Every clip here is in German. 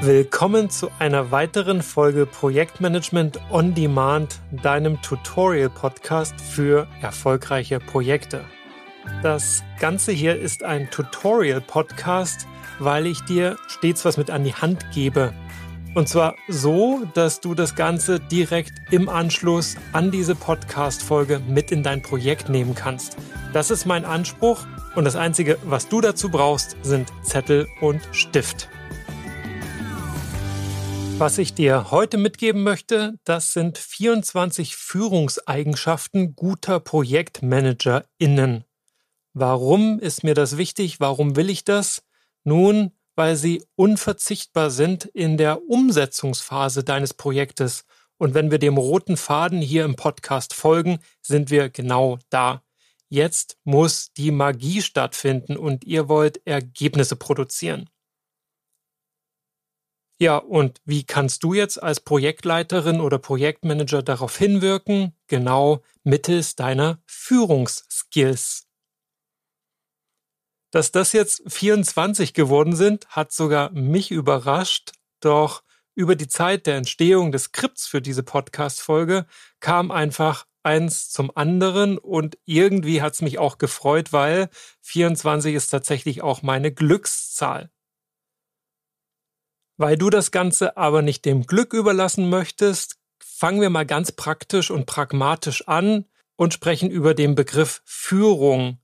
Willkommen zu einer weiteren Folge Projektmanagement on Demand, deinem Tutorial-Podcast für erfolgreiche Projekte. Das Ganze hier ist ein Tutorial-Podcast, weil ich dir stets was mit an die Hand gebe. Und zwar so, dass du das Ganze direkt im Anschluss an diese Podcast-Folge mit in dein Projekt nehmen kannst. Das ist mein Anspruch und das Einzige, was du dazu brauchst, sind Zettel und Stift. Was ich dir heute mitgeben möchte, das sind 24 Führungseigenschaften guter ProjektmanagerInnen. Warum ist mir das wichtig? Warum will ich das? Nun, weil sie unverzichtbar sind in der Umsetzungsphase deines Projektes. Und wenn wir dem roten Faden hier im Podcast folgen, sind wir genau da. Jetzt muss die Magie stattfinden und ihr wollt Ergebnisse produzieren. Ja, und wie kannst du jetzt als Projektleiterin oder Projektmanager darauf hinwirken? Genau mittels deiner Führungsskills. Dass das jetzt 24 geworden sind, hat sogar mich überrascht, doch über die Zeit der Entstehung des Skripts für diese Podcast-Folge kam einfach eins zum anderen und irgendwie hat es mich auch gefreut, weil 24 ist tatsächlich auch meine Glückszahl. Weil du das Ganze aber nicht dem Glück überlassen möchtest, fangen wir mal ganz praktisch und pragmatisch an und sprechen über den Begriff Führung.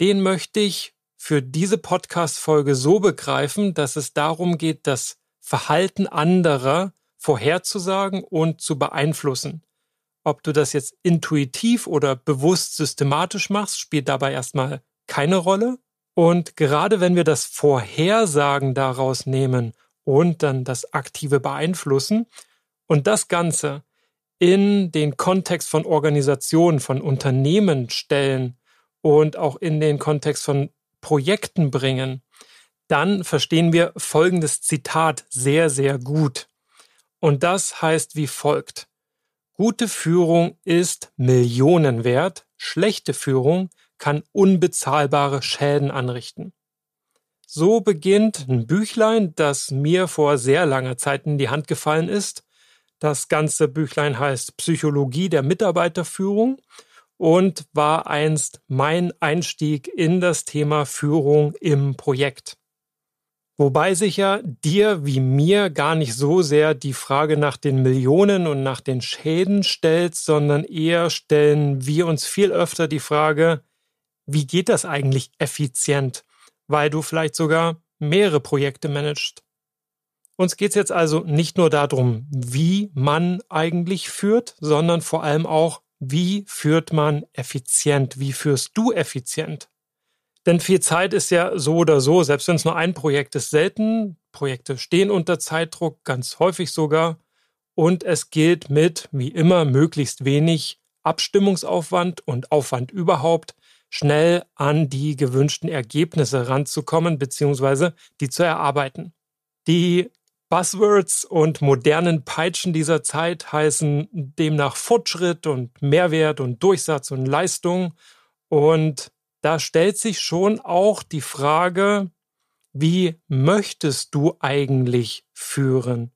Den möchte ich für diese Podcast-Folge so begreifen, dass es darum geht, das Verhalten anderer vorherzusagen und zu beeinflussen. Ob du das jetzt intuitiv oder bewusst systematisch machst, spielt dabei erstmal keine Rolle. Und gerade wenn wir das Vorhersagen daraus nehmen und dann das aktive Beeinflussen. Und das Ganze in den Kontext von Organisationen, von Unternehmen stellen und auch in den Kontext von Projekten bringen, dann verstehen wir folgendes Zitat sehr, sehr gut. Und das heißt wie folgt. Gute Führung ist Millionen wert, schlechte Führung kann unbezahlbare Schäden anrichten. So beginnt ein Büchlein, das mir vor sehr langer Zeit in die Hand gefallen ist. Das ganze Büchlein heißt Psychologie der Mitarbeiterführung und war einst mein Einstieg in das Thema Führung im Projekt. Wobei sich ja dir wie mir gar nicht so sehr die Frage nach den Millionen und nach den Schäden stellt, sondern eher stellen wir uns viel öfter die Frage, wie geht das eigentlich effizient? weil du vielleicht sogar mehrere Projekte managst. Uns geht es jetzt also nicht nur darum, wie man eigentlich führt, sondern vor allem auch, wie führt man effizient, wie führst du effizient. Denn viel Zeit ist ja so oder so, selbst wenn es nur ein Projekt ist, selten. Projekte stehen unter Zeitdruck, ganz häufig sogar. Und es gilt mit, wie immer, möglichst wenig Abstimmungsaufwand und Aufwand überhaupt, schnell an die gewünschten Ergebnisse ranzukommen bzw. die zu erarbeiten. Die Buzzwords und modernen Peitschen dieser Zeit heißen demnach Fortschritt und Mehrwert und Durchsatz und Leistung. Und da stellt sich schon auch die Frage, wie möchtest du eigentlich führen?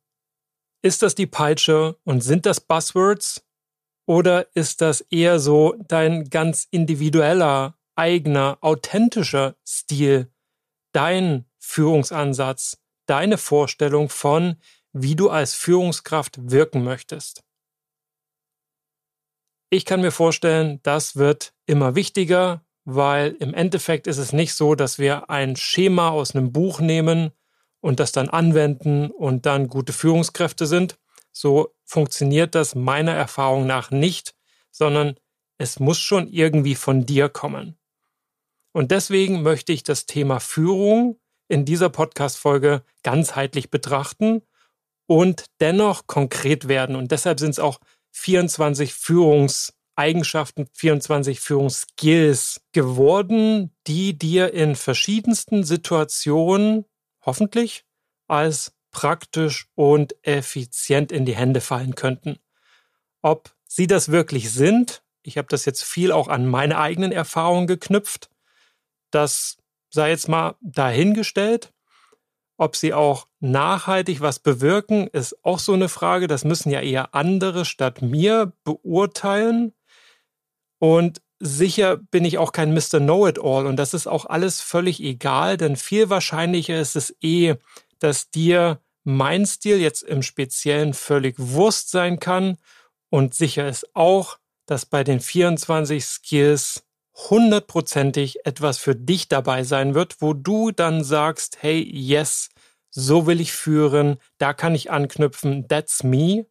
Ist das die Peitsche und sind das Buzzwords? Oder ist das eher so dein ganz individueller, eigener, authentischer Stil, dein Führungsansatz, deine Vorstellung von, wie du als Führungskraft wirken möchtest? Ich kann mir vorstellen, das wird immer wichtiger, weil im Endeffekt ist es nicht so, dass wir ein Schema aus einem Buch nehmen und das dann anwenden und dann gute Führungskräfte sind, so funktioniert das meiner Erfahrung nach nicht, sondern es muss schon irgendwie von dir kommen. Und deswegen möchte ich das Thema Führung in dieser Podcast-Folge ganzheitlich betrachten und dennoch konkret werden. Und deshalb sind es auch 24 Führungseigenschaften, 24 Führungsskills geworden, die dir in verschiedensten Situationen hoffentlich als praktisch und effizient in die Hände fallen könnten. Ob sie das wirklich sind, ich habe das jetzt viel auch an meine eigenen Erfahrungen geknüpft, das sei jetzt mal dahingestellt. Ob sie auch nachhaltig was bewirken, ist auch so eine Frage. Das müssen ja eher andere statt mir beurteilen. Und sicher bin ich auch kein Mr. Know-it-all. Und das ist auch alles völlig egal, denn viel wahrscheinlicher ist es eh, dass dir mein Stil jetzt im Speziellen völlig Wurst sein kann und sicher ist auch, dass bei den 24 Skills hundertprozentig etwas für dich dabei sein wird, wo du dann sagst, hey, yes, so will ich führen, da kann ich anknüpfen, that's me,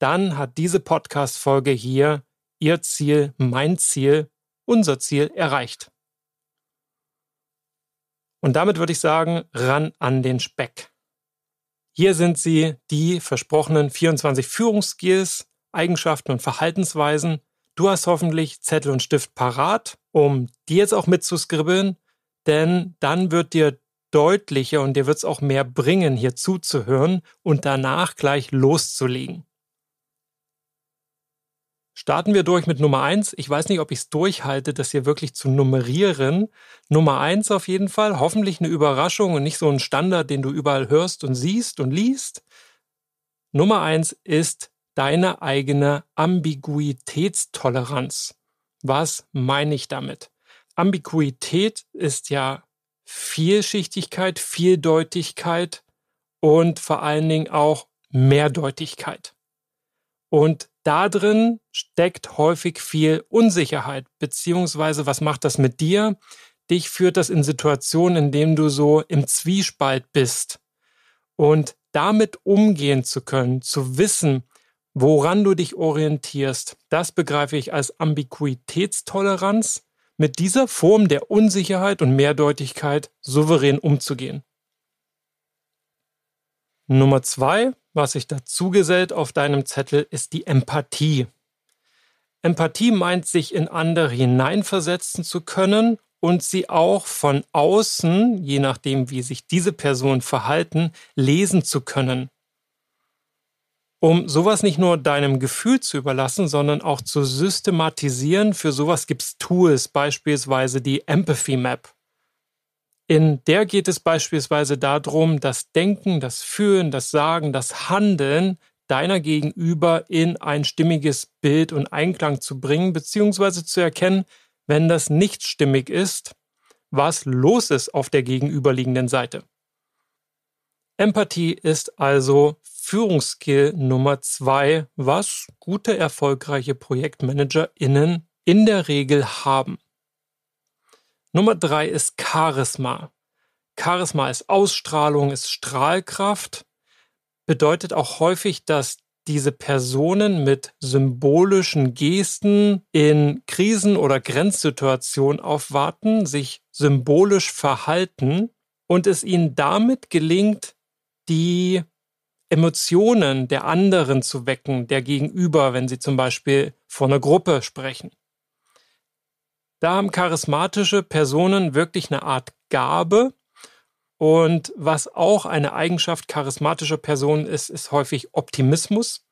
dann hat diese Podcast-Folge hier ihr Ziel, mein Ziel, unser Ziel erreicht. Und damit würde ich sagen, ran an den Speck. Hier sind sie, die versprochenen 24 Führungsskills, Eigenschaften und Verhaltensweisen. Du hast hoffentlich Zettel und Stift parat, um die jetzt auch mitzuskribbeln, denn dann wird dir deutlicher und dir wird es auch mehr bringen, hier zuzuhören und danach gleich loszulegen. Starten wir durch mit Nummer eins. Ich weiß nicht, ob ich es durchhalte, das hier wirklich zu nummerieren. Nummer eins auf jeden Fall. Hoffentlich eine Überraschung und nicht so ein Standard, den du überall hörst und siehst und liest. Nummer eins ist deine eigene Ambiguitätstoleranz. Was meine ich damit? Ambiguität ist ja Vielschichtigkeit, Vieldeutigkeit und vor allen Dingen auch Mehrdeutigkeit. Und da drin steckt häufig viel Unsicherheit, beziehungsweise was macht das mit dir? Dich führt das in Situationen, in denen du so im Zwiespalt bist. Und damit umgehen zu können, zu wissen, woran du dich orientierst, das begreife ich als Ambiguitätstoleranz, mit dieser Form der Unsicherheit und Mehrdeutigkeit souverän umzugehen. Nummer zwei, was sich dazu gesellt auf deinem Zettel, ist die Empathie. Empathie meint, sich in andere hineinversetzen zu können und sie auch von außen, je nachdem, wie sich diese Personen verhalten, lesen zu können. Um sowas nicht nur deinem Gefühl zu überlassen, sondern auch zu systematisieren, für sowas gibt es Tools, beispielsweise die Empathy Map. In der geht es beispielsweise darum, das Denken, das Fühlen, das Sagen, das Handeln deiner Gegenüber in ein stimmiges Bild und Einklang zu bringen, beziehungsweise zu erkennen, wenn das nicht stimmig ist, was los ist auf der gegenüberliegenden Seite. Empathie ist also Führungsskill Nummer zwei, was gute, erfolgreiche ProjektmanagerInnen in der Regel haben. Nummer drei ist Charisma. Charisma ist Ausstrahlung, ist Strahlkraft, bedeutet auch häufig, dass diese Personen mit symbolischen Gesten in Krisen oder Grenzsituationen aufwarten, sich symbolisch verhalten und es ihnen damit gelingt, die Emotionen der anderen zu wecken, der Gegenüber, wenn sie zum Beispiel vor einer Gruppe sprechen. Da haben charismatische Personen wirklich eine Art Gabe. Und was auch eine Eigenschaft charismatischer Personen ist, ist häufig Optimismus.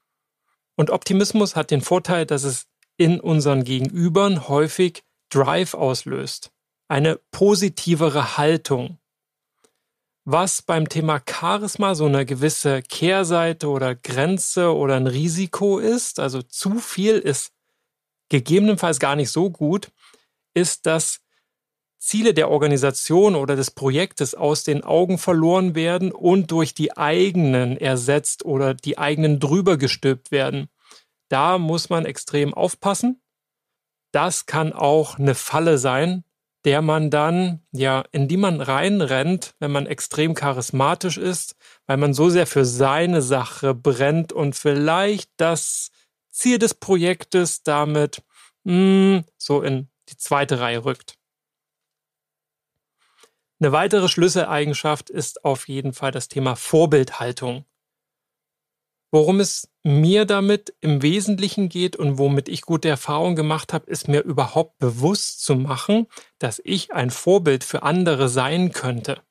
Und Optimismus hat den Vorteil, dass es in unseren Gegenübern häufig Drive auslöst, eine positivere Haltung. Was beim Thema Charisma so eine gewisse Kehrseite oder Grenze oder ein Risiko ist, also zu viel ist gegebenenfalls gar nicht so gut, ist, dass Ziele der Organisation oder des Projektes aus den Augen verloren werden und durch die eigenen ersetzt oder die eigenen drüber gestülpt werden. Da muss man extrem aufpassen. Das kann auch eine Falle sein, der man dann, ja, in die man reinrennt, wenn man extrem charismatisch ist, weil man so sehr für seine Sache brennt und vielleicht das Ziel des Projektes damit mh, hm, so in die zweite Reihe rückt. Eine weitere Schlüsseleigenschaft ist auf jeden Fall das Thema Vorbildhaltung. Worum es mir damit im Wesentlichen geht und womit ich gute Erfahrungen gemacht habe, ist mir überhaupt bewusst zu machen, dass ich ein Vorbild für andere sein könnte.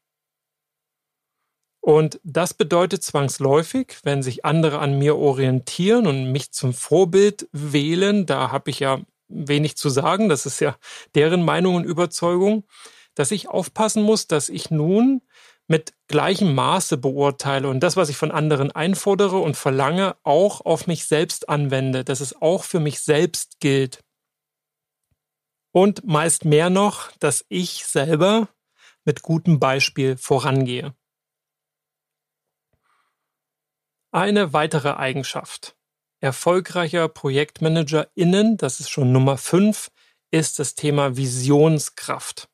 Und das bedeutet zwangsläufig, wenn sich andere an mir orientieren und mich zum Vorbild wählen, da habe ich ja wenig zu sagen. Das ist ja deren Meinung und Überzeugung, dass ich aufpassen muss, dass ich nun mit gleichem Maße beurteile und das, was ich von anderen einfordere und verlange, auch auf mich selbst anwende, dass es auch für mich selbst gilt. Und meist mehr noch, dass ich selber mit gutem Beispiel vorangehe. Eine weitere Eigenschaft erfolgreicher ProjektmanagerInnen, das ist schon Nummer 5, ist das Thema Visionskraft.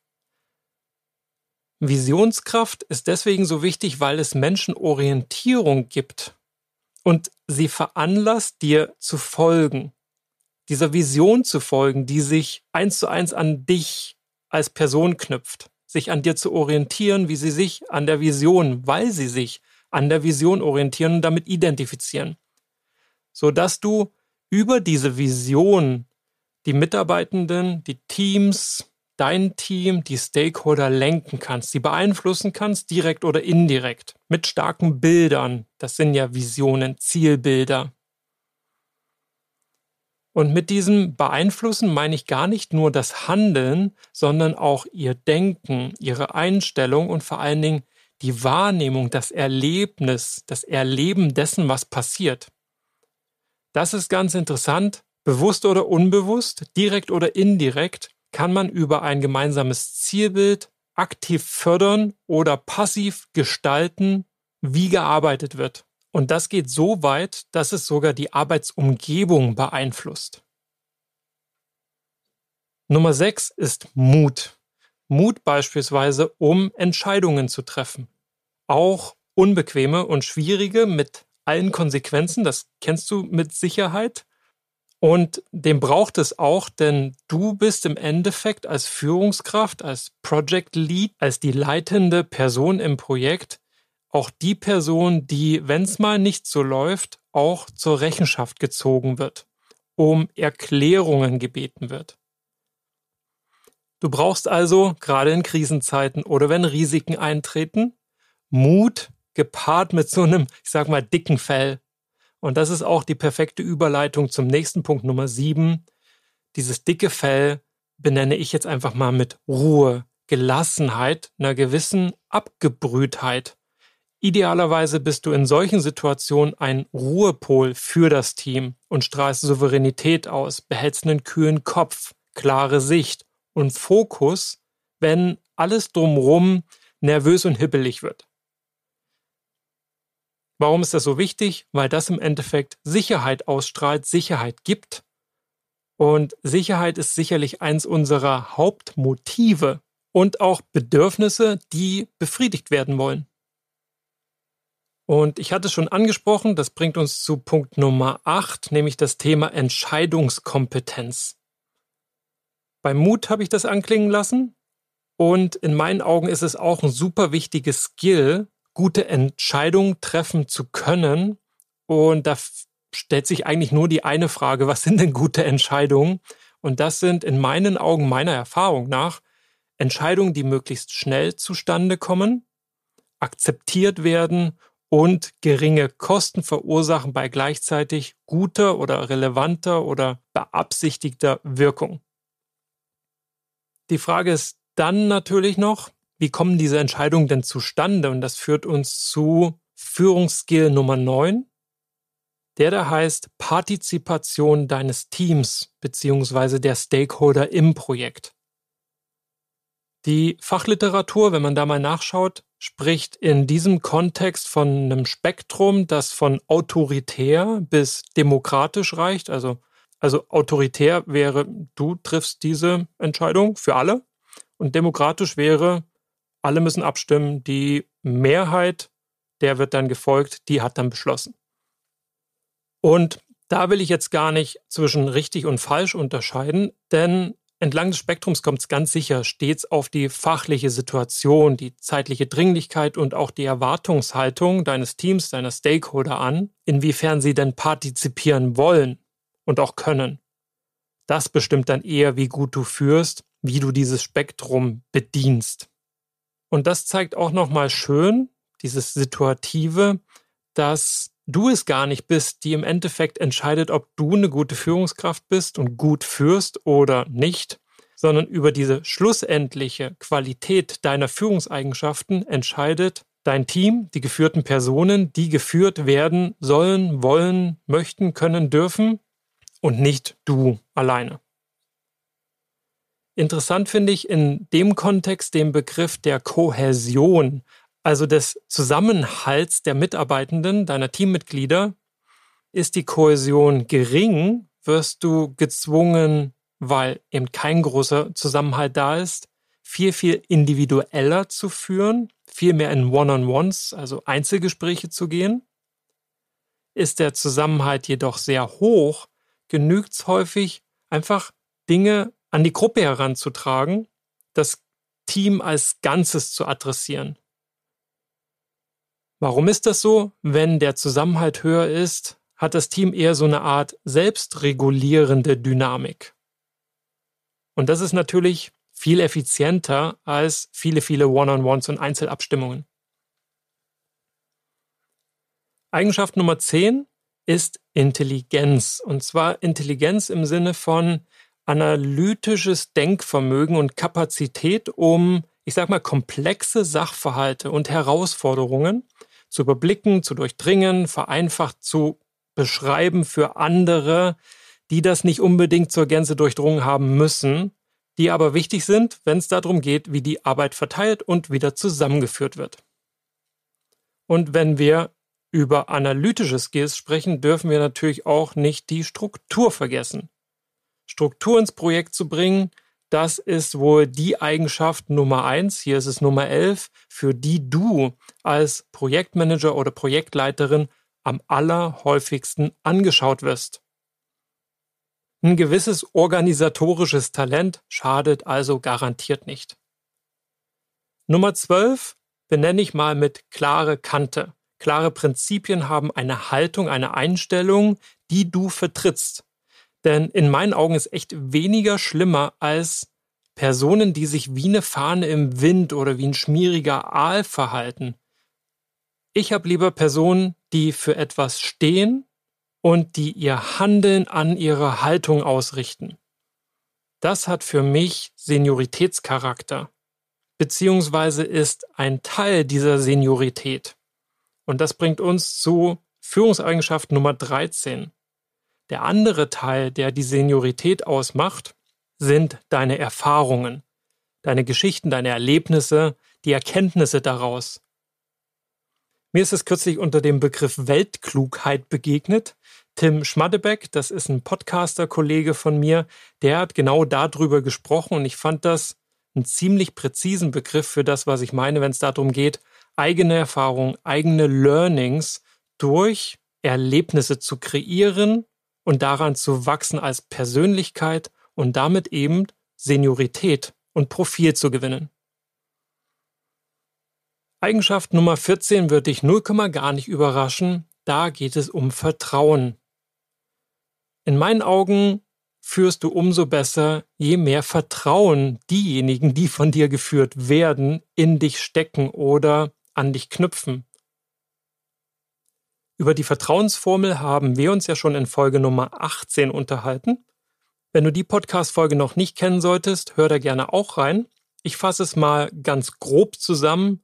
Visionskraft ist deswegen so wichtig, weil es Menschen Orientierung gibt und sie veranlasst, dir zu folgen, dieser Vision zu folgen, die sich eins zu eins an dich als Person knüpft, sich an dir zu orientieren, wie sie sich an der Vision, weil sie sich an der Vision orientieren und damit identifizieren sodass du über diese Vision die Mitarbeitenden, die Teams, dein Team, die Stakeholder lenken kannst, sie beeinflussen kannst, direkt oder indirekt, mit starken Bildern. Das sind ja Visionen, Zielbilder. Und mit diesem Beeinflussen meine ich gar nicht nur das Handeln, sondern auch ihr Denken, ihre Einstellung und vor allen Dingen die Wahrnehmung, das Erlebnis, das Erleben dessen, was passiert. Das ist ganz interessant. Bewusst oder unbewusst, direkt oder indirekt, kann man über ein gemeinsames Zielbild aktiv fördern oder passiv gestalten, wie gearbeitet wird. Und das geht so weit, dass es sogar die Arbeitsumgebung beeinflusst. Nummer 6 ist Mut. Mut beispielsweise, um Entscheidungen zu treffen. Auch unbequeme und schwierige mit allen Konsequenzen, das kennst du mit Sicherheit. Und den braucht es auch, denn du bist im Endeffekt als Führungskraft, als Project Lead, als die leitende Person im Projekt auch die Person, die, wenn es mal nicht so läuft, auch zur Rechenschaft gezogen wird, um Erklärungen gebeten wird. Du brauchst also, gerade in Krisenzeiten oder wenn Risiken eintreten, Mut gepaart mit so einem, ich sag mal, dicken Fell. Und das ist auch die perfekte Überleitung zum nächsten Punkt Nummer sieben. Dieses dicke Fell benenne ich jetzt einfach mal mit Ruhe, Gelassenheit, einer gewissen Abgebrühtheit. Idealerweise bist du in solchen Situationen ein Ruhepol für das Team und strahlst Souveränität aus, behältst einen kühlen Kopf, klare Sicht und Fokus, wenn alles drumrum nervös und hippelig wird. Warum ist das so wichtig? Weil das im Endeffekt Sicherheit ausstrahlt, Sicherheit gibt. Und Sicherheit ist sicherlich eins unserer Hauptmotive und auch Bedürfnisse, die befriedigt werden wollen. Und ich hatte es schon angesprochen, das bringt uns zu Punkt Nummer 8, nämlich das Thema Entscheidungskompetenz. Bei Mut habe ich das anklingen lassen und in meinen Augen ist es auch ein super wichtiges Skill, gute Entscheidungen treffen zu können. Und da stellt sich eigentlich nur die eine Frage, was sind denn gute Entscheidungen? Und das sind in meinen Augen, meiner Erfahrung nach, Entscheidungen, die möglichst schnell zustande kommen, akzeptiert werden und geringe Kosten verursachen bei gleichzeitig guter oder relevanter oder beabsichtigter Wirkung. Die Frage ist dann natürlich noch, wie kommen diese Entscheidungen denn zustande? Und das führt uns zu Führungsskill Nummer 9, der da heißt Partizipation deines Teams beziehungsweise der Stakeholder im Projekt. Die Fachliteratur, wenn man da mal nachschaut, spricht in diesem Kontext von einem Spektrum, das von autoritär bis demokratisch reicht. Also, also autoritär wäre, du triffst diese Entscheidung für alle. Und demokratisch wäre, alle müssen abstimmen, die Mehrheit, der wird dann gefolgt, die hat dann beschlossen. Und da will ich jetzt gar nicht zwischen richtig und falsch unterscheiden, denn entlang des Spektrums kommt es ganz sicher stets auf die fachliche Situation, die zeitliche Dringlichkeit und auch die Erwartungshaltung deines Teams, deiner Stakeholder an, inwiefern sie denn partizipieren wollen und auch können. Das bestimmt dann eher, wie gut du führst, wie du dieses Spektrum bedienst. Und das zeigt auch nochmal schön dieses Situative, dass du es gar nicht bist, die im Endeffekt entscheidet, ob du eine gute Führungskraft bist und gut führst oder nicht, sondern über diese schlussendliche Qualität deiner Führungseigenschaften entscheidet dein Team, die geführten Personen, die geführt werden sollen, wollen, möchten, können, dürfen und nicht du alleine. Interessant finde ich in dem Kontext den Begriff der Kohäsion, also des Zusammenhalts der Mitarbeitenden, deiner Teammitglieder. Ist die Kohäsion gering, wirst du gezwungen, weil eben kein großer Zusammenhalt da ist, viel, viel individueller zu führen, viel mehr in One-on-Ones, also Einzelgespräche zu gehen. Ist der Zusammenhalt jedoch sehr hoch, genügt es häufig, einfach Dinge an die Gruppe heranzutragen, das Team als Ganzes zu adressieren. Warum ist das so? Wenn der Zusammenhalt höher ist, hat das Team eher so eine Art selbstregulierende Dynamik. Und das ist natürlich viel effizienter als viele, viele One-on-Ones und Einzelabstimmungen. Eigenschaft Nummer 10 ist Intelligenz. Und zwar Intelligenz im Sinne von, analytisches Denkvermögen und Kapazität, um, ich sag mal, komplexe Sachverhalte und Herausforderungen zu überblicken, zu durchdringen, vereinfacht zu beschreiben für andere, die das nicht unbedingt zur Gänze durchdrungen haben müssen, die aber wichtig sind, wenn es darum geht, wie die Arbeit verteilt und wieder zusammengeführt wird. Und wenn wir über analytische Skills sprechen, dürfen wir natürlich auch nicht die Struktur vergessen. Struktur ins Projekt zu bringen, das ist wohl die Eigenschaft Nummer eins. Hier ist es Nummer elf, für die du als Projektmanager oder Projektleiterin am allerhäufigsten angeschaut wirst. Ein gewisses organisatorisches Talent schadet also garantiert nicht. Nummer zwölf benenne ich mal mit klare Kante. Klare Prinzipien haben eine Haltung, eine Einstellung, die du vertrittst. Denn in meinen Augen ist echt weniger schlimmer als Personen, die sich wie eine Fahne im Wind oder wie ein schmieriger Aal verhalten. Ich habe lieber Personen, die für etwas stehen und die ihr Handeln an ihre Haltung ausrichten. Das hat für mich Senioritätscharakter, beziehungsweise ist ein Teil dieser Seniorität. Und das bringt uns zu Führungseigenschaft Nummer 13. Der andere Teil, der die Seniorität ausmacht, sind deine Erfahrungen, deine Geschichten, deine Erlebnisse, die Erkenntnisse daraus. Mir ist es kürzlich unter dem Begriff Weltklugheit begegnet. Tim Schmadebeck, das ist ein Podcaster-Kollege von mir, der hat genau darüber gesprochen und ich fand das einen ziemlich präzisen Begriff für das, was ich meine, wenn es darum geht, eigene Erfahrungen, eigene Learnings durch Erlebnisse zu kreieren und daran zu wachsen als Persönlichkeit und damit eben Seniorität und Profil zu gewinnen. Eigenschaft Nummer 14 wird dich null gar nicht überraschen, da geht es um Vertrauen. In meinen Augen führst du umso besser, je mehr Vertrauen diejenigen, die von dir geführt werden, in dich stecken oder an dich knüpfen. Über die Vertrauensformel haben wir uns ja schon in Folge Nummer 18 unterhalten. Wenn du die Podcast-Folge noch nicht kennen solltest, hör da gerne auch rein. Ich fasse es mal ganz grob zusammen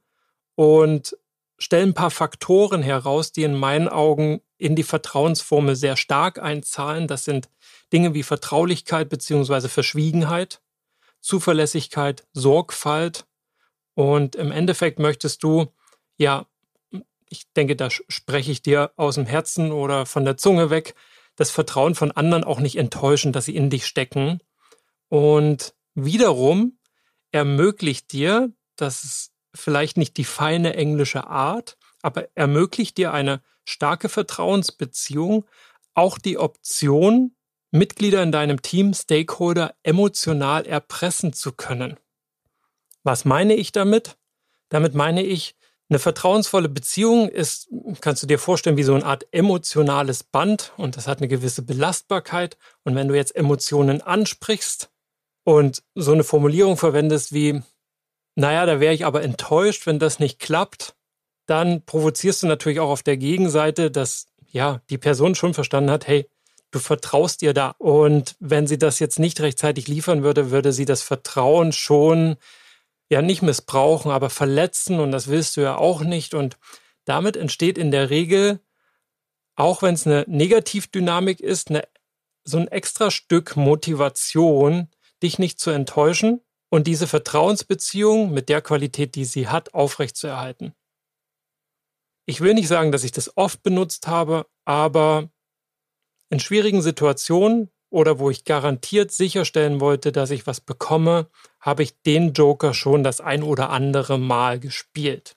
und stelle ein paar Faktoren heraus, die in meinen Augen in die Vertrauensformel sehr stark einzahlen. Das sind Dinge wie Vertraulichkeit bzw. Verschwiegenheit, Zuverlässigkeit, Sorgfalt. Und im Endeffekt möchtest du ja ich denke, da spreche ich dir aus dem Herzen oder von der Zunge weg, das Vertrauen von anderen auch nicht enttäuschen, dass sie in dich stecken. Und wiederum ermöglicht dir, das ist vielleicht nicht die feine englische Art, aber ermöglicht dir eine starke Vertrauensbeziehung auch die Option, Mitglieder in deinem Team, Stakeholder emotional erpressen zu können. Was meine ich damit? Damit meine ich, eine vertrauensvolle Beziehung ist, kannst du dir vorstellen, wie so eine Art emotionales Band und das hat eine gewisse Belastbarkeit. Und wenn du jetzt Emotionen ansprichst und so eine Formulierung verwendest wie, naja, da wäre ich aber enttäuscht, wenn das nicht klappt, dann provozierst du natürlich auch auf der Gegenseite, dass ja, die Person schon verstanden hat, hey, du vertraust ihr da. Und wenn sie das jetzt nicht rechtzeitig liefern würde, würde sie das Vertrauen schon ja nicht missbrauchen, aber verletzen und das willst du ja auch nicht. Und damit entsteht in der Regel, auch wenn es eine Negativdynamik ist, eine, so ein extra Stück Motivation, dich nicht zu enttäuschen und diese Vertrauensbeziehung mit der Qualität, die sie hat, aufrechtzuerhalten. Ich will nicht sagen, dass ich das oft benutzt habe, aber in schwierigen Situationen oder wo ich garantiert sicherstellen wollte, dass ich was bekomme, habe ich den Joker schon das ein oder andere Mal gespielt.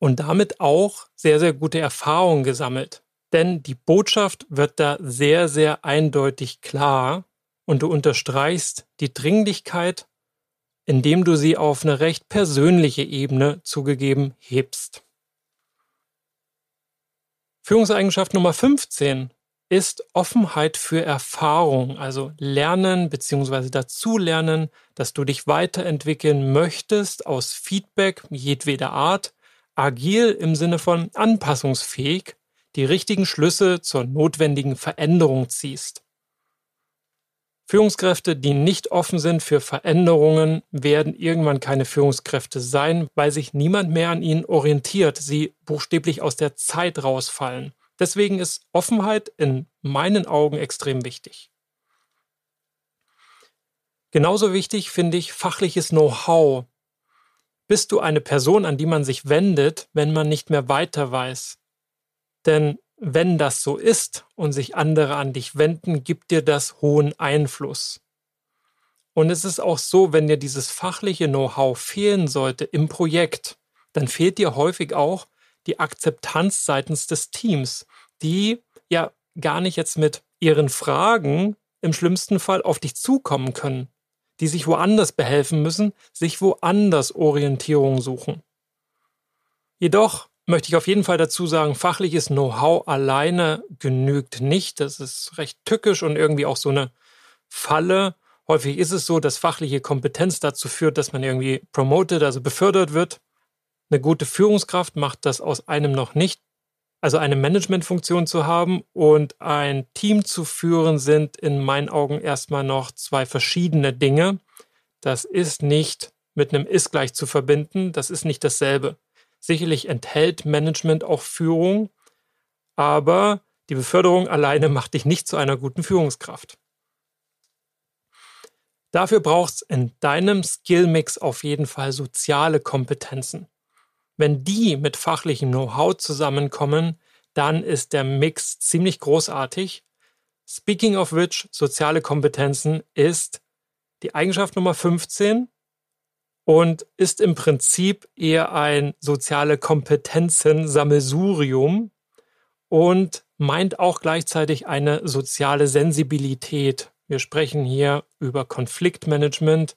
Und damit auch sehr, sehr gute Erfahrungen gesammelt. Denn die Botschaft wird da sehr, sehr eindeutig klar und du unterstreichst die Dringlichkeit, indem du sie auf eine recht persönliche Ebene zugegeben hebst. Führungseigenschaft Nummer 15 ist Offenheit für Erfahrung, also Lernen bzw. Dazulernen, dass du dich weiterentwickeln möchtest aus Feedback jedweder Art, agil im Sinne von anpassungsfähig, die richtigen Schlüsse zur notwendigen Veränderung ziehst. Führungskräfte, die nicht offen sind für Veränderungen, werden irgendwann keine Führungskräfte sein, weil sich niemand mehr an ihnen orientiert, sie buchstäblich aus der Zeit rausfallen. Deswegen ist Offenheit in meinen Augen extrem wichtig. Genauso wichtig finde ich fachliches Know-how. Bist du eine Person, an die man sich wendet, wenn man nicht mehr weiter weiß? Denn wenn das so ist und sich andere an dich wenden, gibt dir das hohen Einfluss. Und es ist auch so, wenn dir dieses fachliche Know-how fehlen sollte im Projekt, dann fehlt dir häufig auch die Akzeptanz seitens des Teams, die ja gar nicht jetzt mit ihren Fragen im schlimmsten Fall auf dich zukommen können, die sich woanders behelfen müssen, sich woanders Orientierung suchen. Jedoch möchte ich auf jeden Fall dazu sagen, fachliches Know-how alleine genügt nicht. Das ist recht tückisch und irgendwie auch so eine Falle. Häufig ist es so, dass fachliche Kompetenz dazu führt, dass man irgendwie promoted, also befördert wird eine gute Führungskraft macht das aus einem noch nicht, also eine Managementfunktion zu haben und ein Team zu führen, sind in meinen Augen erstmal noch zwei verschiedene Dinge. Das ist nicht mit einem ist gleich zu verbinden, das ist nicht dasselbe. Sicherlich enthält Management auch Führung, aber die Beförderung alleine macht dich nicht zu einer guten Führungskraft. Dafür brauchst in deinem Skillmix auf jeden Fall soziale Kompetenzen. Wenn die mit fachlichem Know-how zusammenkommen, dann ist der Mix ziemlich großartig. Speaking of which, soziale Kompetenzen ist die Eigenschaft Nummer 15 und ist im Prinzip eher ein soziale Kompetenzen-Sammelsurium und meint auch gleichzeitig eine soziale Sensibilität. Wir sprechen hier über Konfliktmanagement,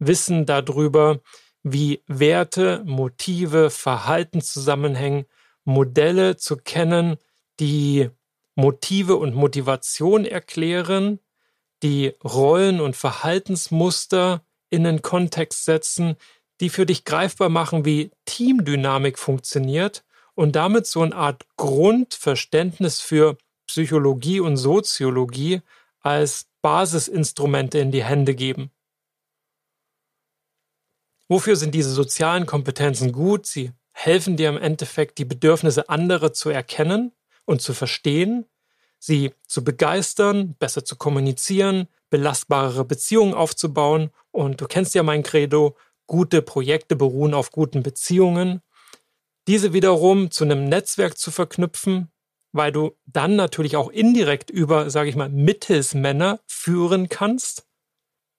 Wissen darüber, wie Werte, Motive, Verhalten zusammenhängen, Modelle zu kennen, die Motive und Motivation erklären, die Rollen und Verhaltensmuster in den Kontext setzen, die für dich greifbar machen, wie Teamdynamik funktioniert und damit so eine Art Grundverständnis für Psychologie und Soziologie als Basisinstrumente in die Hände geben. Wofür sind diese sozialen Kompetenzen gut? Sie helfen dir im Endeffekt, die Bedürfnisse anderer zu erkennen und zu verstehen, sie zu begeistern, besser zu kommunizieren, belastbarere Beziehungen aufzubauen. Und du kennst ja mein Credo, gute Projekte beruhen auf guten Beziehungen. Diese wiederum zu einem Netzwerk zu verknüpfen, weil du dann natürlich auch indirekt über, sage ich mal, Mittelsmänner führen kannst.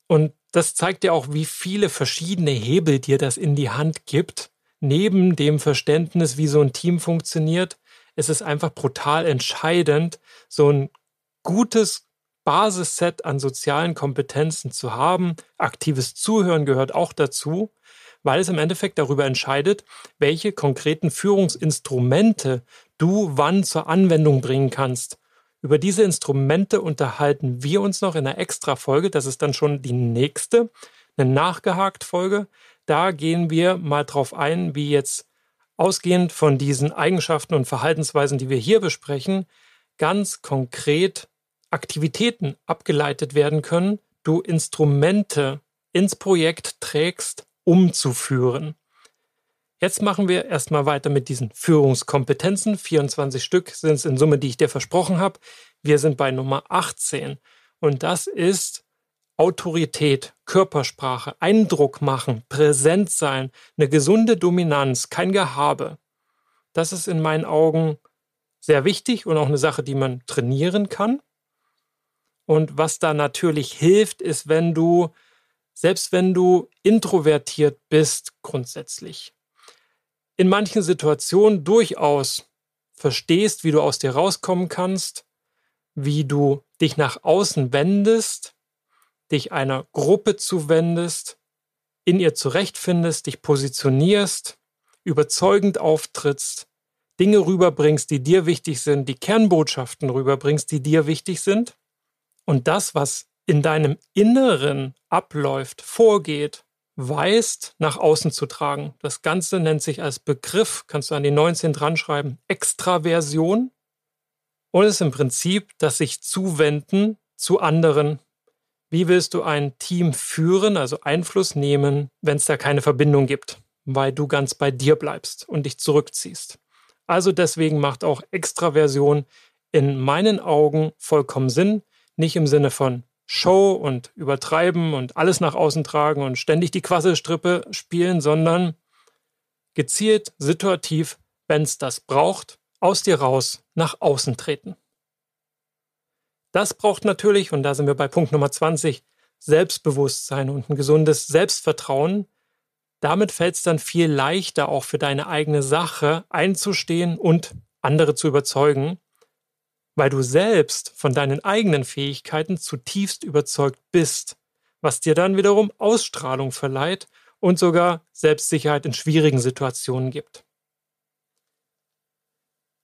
Und das zeigt ja auch, wie viele verschiedene Hebel dir das in die Hand gibt. Neben dem Verständnis, wie so ein Team funktioniert, ist es einfach brutal entscheidend, so ein gutes Basisset an sozialen Kompetenzen zu haben. Aktives Zuhören gehört auch dazu, weil es im Endeffekt darüber entscheidet, welche konkreten Führungsinstrumente du wann zur Anwendung bringen kannst. Über diese Instrumente unterhalten wir uns noch in einer extra Folge. Das ist dann schon die nächste, eine nachgehakt Folge. Da gehen wir mal drauf ein, wie jetzt ausgehend von diesen Eigenschaften und Verhaltensweisen, die wir hier besprechen, ganz konkret Aktivitäten abgeleitet werden können, du Instrumente ins Projekt trägst, umzuführen. Jetzt machen wir erstmal weiter mit diesen Führungskompetenzen. 24 Stück sind es in Summe, die ich dir versprochen habe. Wir sind bei Nummer 18 und das ist Autorität, Körpersprache, Eindruck machen, präsent sein, eine gesunde Dominanz, kein Gehabe. Das ist in meinen Augen sehr wichtig und auch eine Sache, die man trainieren kann. Und was da natürlich hilft, ist, wenn du, selbst wenn du introvertiert bist grundsätzlich, in manchen Situationen durchaus verstehst, wie du aus dir rauskommen kannst, wie du dich nach außen wendest, dich einer Gruppe zuwendest, in ihr zurechtfindest, dich positionierst, überzeugend auftrittst, Dinge rüberbringst, die dir wichtig sind, die Kernbotschaften rüberbringst, die dir wichtig sind und das, was in deinem Inneren abläuft, vorgeht, weißt, nach außen zu tragen. Das Ganze nennt sich als Begriff, kannst du an die 19 dran schreiben, Extraversion. Und es ist im Prinzip das sich zuwenden zu anderen. Wie willst du ein Team führen, also Einfluss nehmen, wenn es da keine Verbindung gibt, weil du ganz bei dir bleibst und dich zurückziehst? Also deswegen macht auch Extraversion in meinen Augen vollkommen Sinn, nicht im Sinne von Show und Übertreiben und alles nach außen tragen und ständig die Quasselstrippe spielen, sondern gezielt, situativ, wenn es das braucht, aus dir raus, nach außen treten. Das braucht natürlich, und da sind wir bei Punkt Nummer 20, Selbstbewusstsein und ein gesundes Selbstvertrauen. Damit fällt es dann viel leichter, auch für deine eigene Sache einzustehen und andere zu überzeugen weil du selbst von deinen eigenen Fähigkeiten zutiefst überzeugt bist, was dir dann wiederum Ausstrahlung verleiht und sogar Selbstsicherheit in schwierigen Situationen gibt.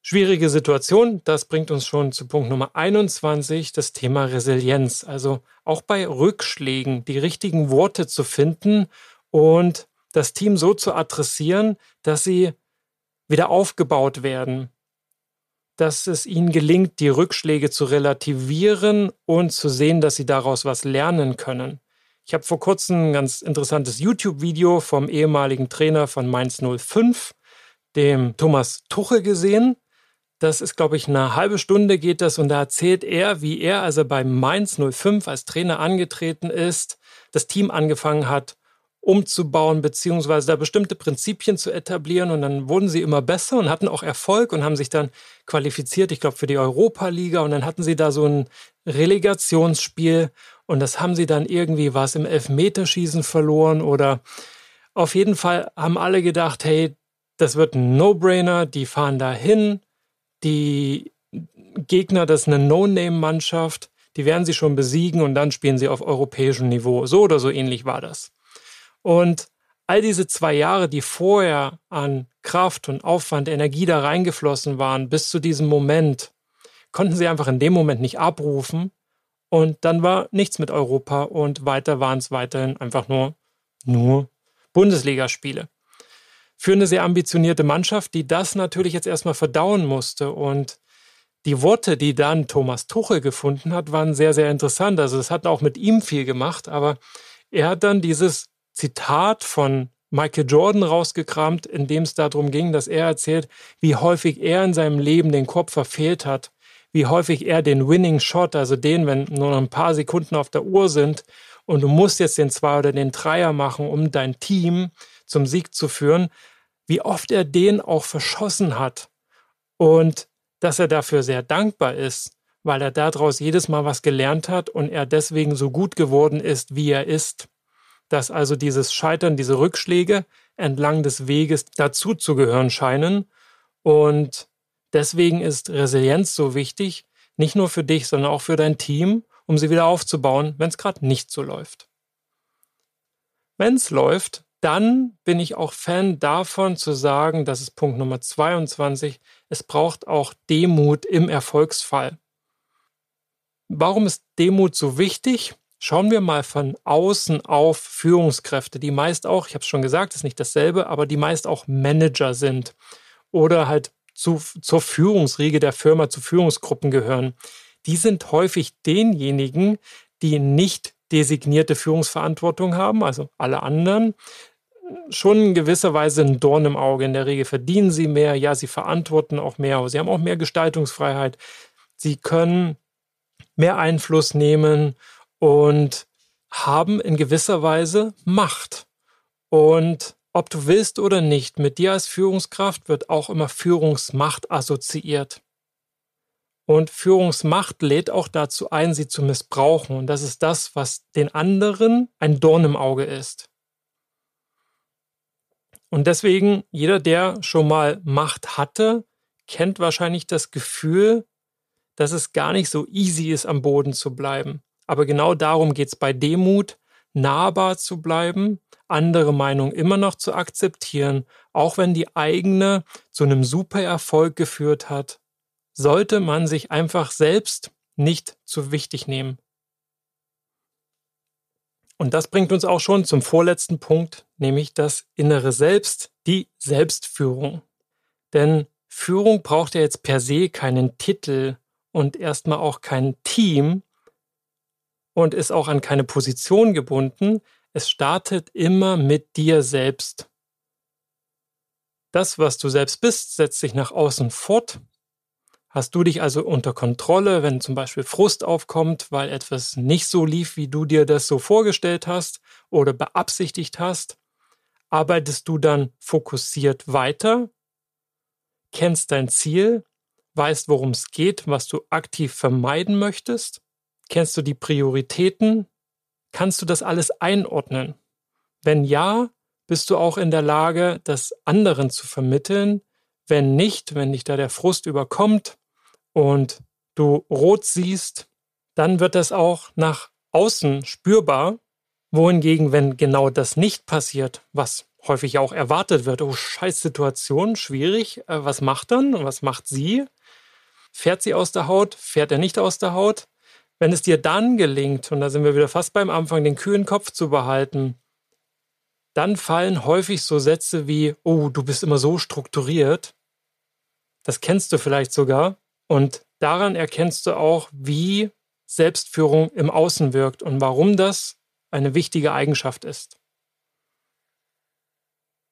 Schwierige Situation, das bringt uns schon zu Punkt Nummer 21, das Thema Resilienz. Also auch bei Rückschlägen die richtigen Worte zu finden und das Team so zu adressieren, dass sie wieder aufgebaut werden, dass es ihnen gelingt, die Rückschläge zu relativieren und zu sehen, dass sie daraus was lernen können. Ich habe vor kurzem ein ganz interessantes YouTube-Video vom ehemaligen Trainer von Mainz 05, dem Thomas Tuche, gesehen. Das ist, glaube ich, eine halbe Stunde geht das und da erzählt er, wie er, also bei Mainz 05 als Trainer angetreten ist, das Team angefangen hat, umzubauen, beziehungsweise da bestimmte Prinzipien zu etablieren. Und dann wurden sie immer besser und hatten auch Erfolg und haben sich dann qualifiziert, ich glaube, für die Europa-Liga. Und dann hatten sie da so ein Relegationsspiel und das haben sie dann irgendwie was im Elfmeterschießen verloren oder auf jeden Fall haben alle gedacht, hey, das wird ein No-Brainer, die fahren dahin, die Gegner, das ist eine No-Name-Mannschaft, die werden sie schon besiegen und dann spielen sie auf europäischem Niveau. So oder so ähnlich war das. Und all diese zwei Jahre, die vorher an Kraft und Aufwand, Energie da reingeflossen waren, bis zu diesem Moment, konnten sie einfach in dem Moment nicht abrufen. Und dann war nichts mit Europa und weiter waren es weiterhin einfach nur, nur Bundesligaspiele. Für eine sehr ambitionierte Mannschaft, die das natürlich jetzt erstmal verdauen musste. Und die Worte, die dann Thomas Tuchel gefunden hat, waren sehr, sehr interessant. Also es hat auch mit ihm viel gemacht, aber er hat dann dieses Zitat von Michael Jordan rausgekramt, in dem es darum ging, dass er erzählt, wie häufig er in seinem Leben den Kopf verfehlt hat, wie häufig er den Winning Shot, also den, wenn nur noch ein paar Sekunden auf der Uhr sind und du musst jetzt den Zwei oder den Dreier machen, um dein Team zum Sieg zu führen, wie oft er den auch verschossen hat und dass er dafür sehr dankbar ist, weil er daraus jedes Mal was gelernt hat und er deswegen so gut geworden ist, wie er ist dass also dieses Scheitern, diese Rückschläge entlang des Weges dazu zu gehören scheinen. Und deswegen ist Resilienz so wichtig, nicht nur für dich, sondern auch für dein Team, um sie wieder aufzubauen, wenn es gerade nicht so läuft. Wenn es läuft, dann bin ich auch Fan davon zu sagen, das ist Punkt Nummer 22, es braucht auch Demut im Erfolgsfall. Warum ist Demut so wichtig? Schauen wir mal von außen auf Führungskräfte, die meist auch, ich habe es schon gesagt, ist nicht dasselbe, aber die meist auch Manager sind oder halt zu, zur Führungsriege der Firma, zu Führungsgruppen gehören. Die sind häufig denjenigen, die nicht designierte Führungsverantwortung haben, also alle anderen, schon in gewisser Weise ein Dorn im Auge. In der Regel verdienen sie mehr, ja, sie verantworten auch mehr, aber sie haben auch mehr Gestaltungsfreiheit. Sie können mehr Einfluss nehmen und haben in gewisser Weise Macht. Und ob du willst oder nicht, mit dir als Führungskraft wird auch immer Führungsmacht assoziiert. Und Führungsmacht lädt auch dazu ein, sie zu missbrauchen. Und das ist das, was den anderen ein Dorn im Auge ist. Und deswegen, jeder, der schon mal Macht hatte, kennt wahrscheinlich das Gefühl, dass es gar nicht so easy ist, am Boden zu bleiben. Aber genau darum geht es bei Demut, nahbar zu bleiben, andere Meinungen immer noch zu akzeptieren, auch wenn die eigene zu einem super Erfolg geführt hat, sollte man sich einfach selbst nicht zu wichtig nehmen. Und das bringt uns auch schon zum vorletzten Punkt, nämlich das innere Selbst, die Selbstführung. Denn Führung braucht ja jetzt per se keinen Titel und erstmal auch kein Team, und ist auch an keine Position gebunden. Es startet immer mit dir selbst. Das, was du selbst bist, setzt sich nach außen fort. Hast du dich also unter Kontrolle, wenn zum Beispiel Frust aufkommt, weil etwas nicht so lief, wie du dir das so vorgestellt hast oder beabsichtigt hast? Arbeitest du dann fokussiert weiter, kennst dein Ziel, weißt, worum es geht, was du aktiv vermeiden möchtest? Kennst du die Prioritäten? Kannst du das alles einordnen? Wenn ja, bist du auch in der Lage, das anderen zu vermitteln. Wenn nicht, wenn dich da der Frust überkommt und du rot siehst, dann wird das auch nach außen spürbar. Wohingegen, wenn genau das nicht passiert, was häufig auch erwartet wird, oh scheiß Situation, schwierig, äh, was macht dann, was macht sie? Fährt sie aus der Haut, fährt er nicht aus der Haut? Wenn es dir dann gelingt, und da sind wir wieder fast beim Anfang, den kühlen Kopf zu behalten, dann fallen häufig so Sätze wie, oh, du bist immer so strukturiert. Das kennst du vielleicht sogar. Und daran erkennst du auch, wie Selbstführung im Außen wirkt und warum das eine wichtige Eigenschaft ist.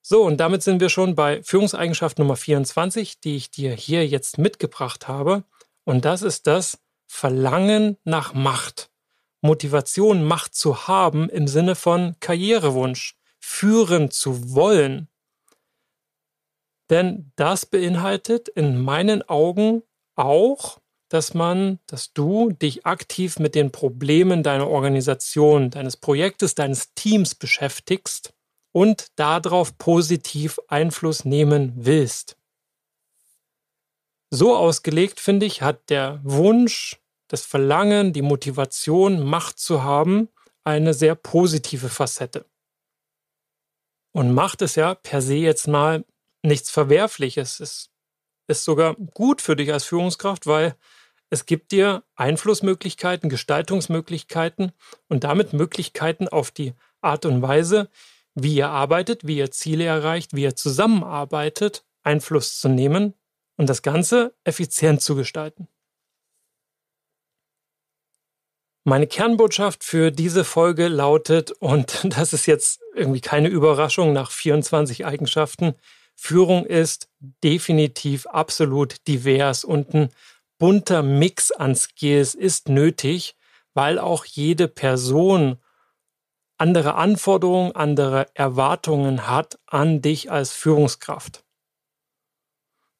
So, und damit sind wir schon bei Führungseigenschaft Nummer 24, die ich dir hier jetzt mitgebracht habe. Und das ist das, Verlangen nach Macht, Motivation, Macht zu haben im Sinne von Karrierewunsch, führen zu wollen. Denn das beinhaltet in meinen Augen auch, dass man, dass du dich aktiv mit den Problemen deiner Organisation, deines Projektes, deines Teams beschäftigst und darauf positiv Einfluss nehmen willst so ausgelegt, finde ich, hat der Wunsch, das Verlangen, die Motivation, Macht zu haben, eine sehr positive Facette. Und Macht ist ja per se jetzt mal nichts Verwerfliches. Es ist sogar gut für dich als Führungskraft, weil es gibt dir Einflussmöglichkeiten, Gestaltungsmöglichkeiten und damit Möglichkeiten auf die Art und Weise, wie ihr arbeitet, wie ihr Ziele erreicht, wie ihr zusammenarbeitet, Einfluss zu nehmen und das Ganze effizient zu gestalten. Meine Kernbotschaft für diese Folge lautet, und das ist jetzt irgendwie keine Überraschung nach 24 Eigenschaften, Führung ist definitiv absolut divers und ein bunter Mix an Skills ist nötig, weil auch jede Person andere Anforderungen, andere Erwartungen hat an dich als Führungskraft.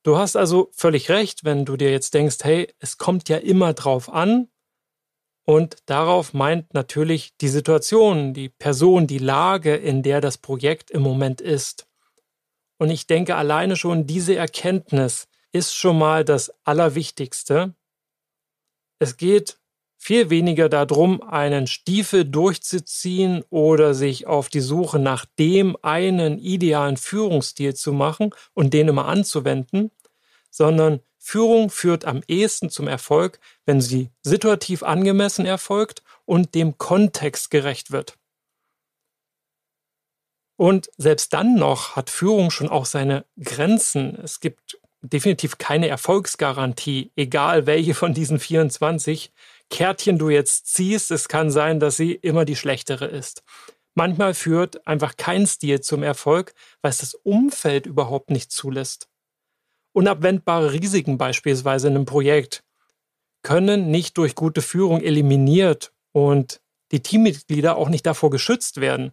Du hast also völlig recht, wenn du dir jetzt denkst, hey, es kommt ja immer drauf an. Und darauf meint natürlich die Situation, die Person, die Lage, in der das Projekt im Moment ist. Und ich denke, alleine schon diese Erkenntnis ist schon mal das Allerwichtigste. Es geht viel weniger darum, einen Stiefel durchzuziehen oder sich auf die Suche nach dem einen idealen Führungsstil zu machen und den immer anzuwenden, sondern Führung führt am ehesten zum Erfolg, wenn sie situativ angemessen erfolgt und dem Kontext gerecht wird. Und selbst dann noch hat Führung schon auch seine Grenzen. Es gibt definitiv keine Erfolgsgarantie, egal welche von diesen 24 Kärtchen du jetzt ziehst. Es kann sein, dass sie immer die schlechtere ist. Manchmal führt einfach kein Stil zum Erfolg, weil es das Umfeld überhaupt nicht zulässt. Unabwendbare Risiken beispielsweise in einem Projekt können nicht durch gute Führung eliminiert und die Teammitglieder auch nicht davor geschützt werden.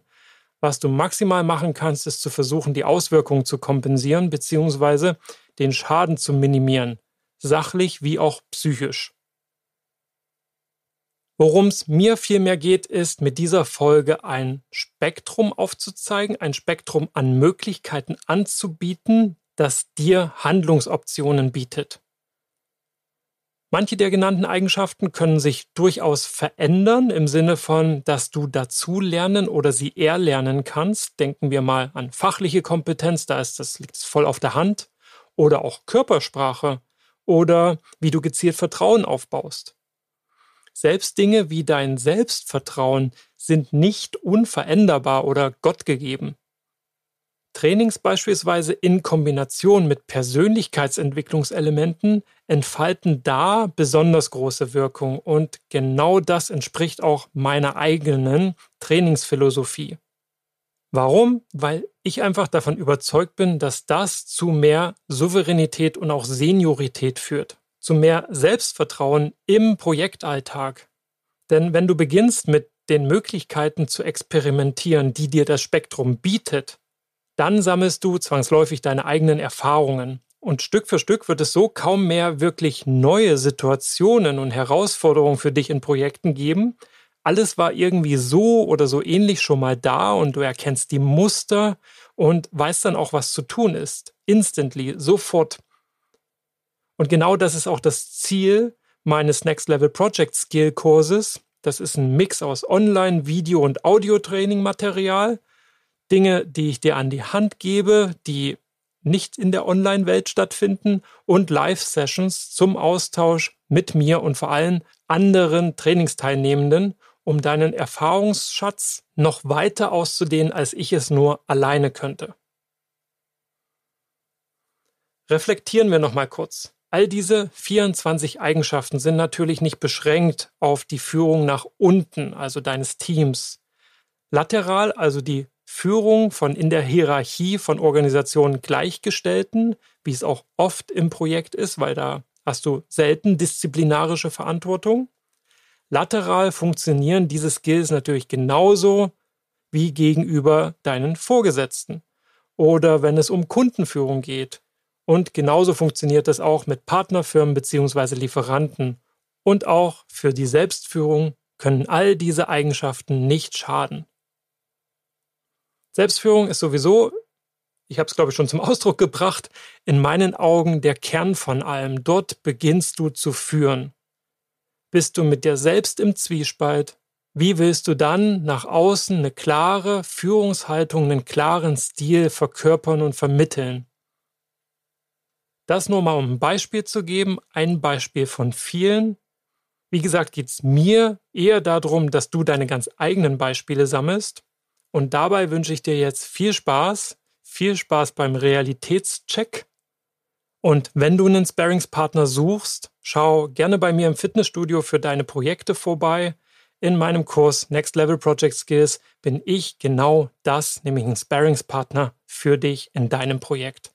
Was du maximal machen kannst, ist zu versuchen, die Auswirkungen zu kompensieren bzw. den Schaden zu minimieren, sachlich wie auch psychisch. Worum es mir vielmehr geht, ist mit dieser Folge ein Spektrum aufzuzeigen, ein Spektrum an Möglichkeiten anzubieten, das dir Handlungsoptionen bietet. Manche der genannten Eigenschaften können sich durchaus verändern im Sinne von, dass du dazu lernen oder sie erlernen kannst. Denken wir mal an fachliche Kompetenz, da ist das liegt voll auf der Hand oder auch Körpersprache oder wie du gezielt Vertrauen aufbaust. Selbst Dinge wie dein Selbstvertrauen sind nicht unveränderbar oder gottgegeben. Trainings beispielsweise in Kombination mit Persönlichkeitsentwicklungselementen entfalten da besonders große Wirkung und genau das entspricht auch meiner eigenen Trainingsphilosophie. Warum? Weil ich einfach davon überzeugt bin, dass das zu mehr Souveränität und auch Seniorität führt, zu mehr Selbstvertrauen im Projektalltag. Denn wenn du beginnst mit den Möglichkeiten zu experimentieren, die dir das Spektrum bietet, dann sammelst du zwangsläufig deine eigenen Erfahrungen. Und Stück für Stück wird es so kaum mehr wirklich neue Situationen und Herausforderungen für dich in Projekten geben. Alles war irgendwie so oder so ähnlich schon mal da und du erkennst die Muster und weißt dann auch, was zu tun ist. Instantly, sofort. Und genau das ist auch das Ziel meines Next Level Project Skill Kurses. Das ist ein Mix aus Online-, Video- und Audio-Training-Material – Dinge, die ich dir an die Hand gebe, die nicht in der Online-Welt stattfinden und Live-Sessions zum Austausch mit mir und vor allem anderen Trainingsteilnehmenden, um deinen Erfahrungsschatz noch weiter auszudehnen, als ich es nur alleine könnte. Reflektieren wir nochmal kurz. All diese 24 Eigenschaften sind natürlich nicht beschränkt auf die Führung nach unten, also deines Teams. Lateral, also die Führung von in der Hierarchie von Organisationen Gleichgestellten, wie es auch oft im Projekt ist, weil da hast du selten disziplinarische Verantwortung. Lateral funktionieren diese Skills natürlich genauso wie gegenüber deinen Vorgesetzten oder wenn es um Kundenführung geht. Und genauso funktioniert das auch mit Partnerfirmen bzw. Lieferanten. Und auch für die Selbstführung können all diese Eigenschaften nicht schaden. Selbstführung ist sowieso, ich habe es glaube ich schon zum Ausdruck gebracht, in meinen Augen der Kern von allem. Dort beginnst du zu führen. Bist du mit dir selbst im Zwiespalt? Wie willst du dann nach außen eine klare Führungshaltung, einen klaren Stil verkörpern und vermitteln? Das nur mal, um ein Beispiel zu geben, ein Beispiel von vielen. Wie gesagt, geht es mir eher darum, dass du deine ganz eigenen Beispiele sammelst und dabei wünsche ich dir jetzt viel Spaß, viel Spaß beim Realitätscheck. Und wenn du einen Sparingspartner suchst, schau gerne bei mir im Fitnessstudio für deine Projekte vorbei. In meinem Kurs Next Level Project Skills bin ich genau das, nämlich ein Sparingspartner für dich in deinem Projekt.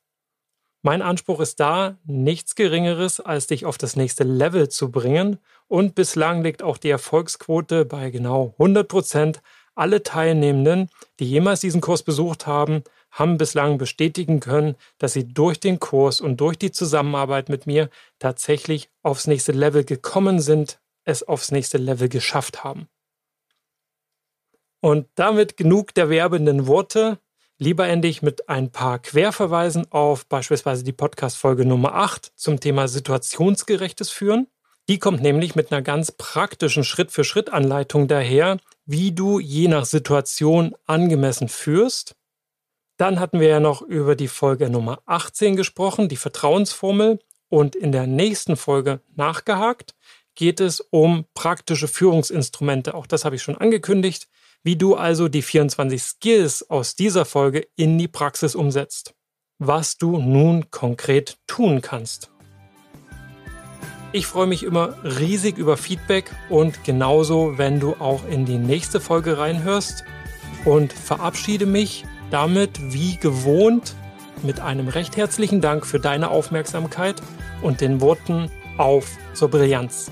Mein Anspruch ist da, nichts Geringeres, als dich auf das nächste Level zu bringen. Und bislang liegt auch die Erfolgsquote bei genau 100 Prozent. Alle Teilnehmenden, die jemals diesen Kurs besucht haben, haben bislang bestätigen können, dass sie durch den Kurs und durch die Zusammenarbeit mit mir tatsächlich aufs nächste Level gekommen sind, es aufs nächste Level geschafft haben. Und damit genug der werbenden Worte. Lieber ende ich mit ein paar Querverweisen auf beispielsweise die Podcast-Folge Nummer 8 zum Thema situationsgerechtes Führen. Die kommt nämlich mit einer ganz praktischen Schritt-für-Schritt-Anleitung daher, wie du je nach Situation angemessen führst. Dann hatten wir ja noch über die Folge Nummer 18 gesprochen, die Vertrauensformel. Und in der nächsten Folge nachgehakt geht es um praktische Führungsinstrumente. Auch das habe ich schon angekündigt, wie du also die 24 Skills aus dieser Folge in die Praxis umsetzt. Was du nun konkret tun kannst. Ich freue mich immer riesig über Feedback und genauso, wenn du auch in die nächste Folge reinhörst und verabschiede mich damit wie gewohnt mit einem recht herzlichen Dank für deine Aufmerksamkeit und den Worten auf zur Brillanz.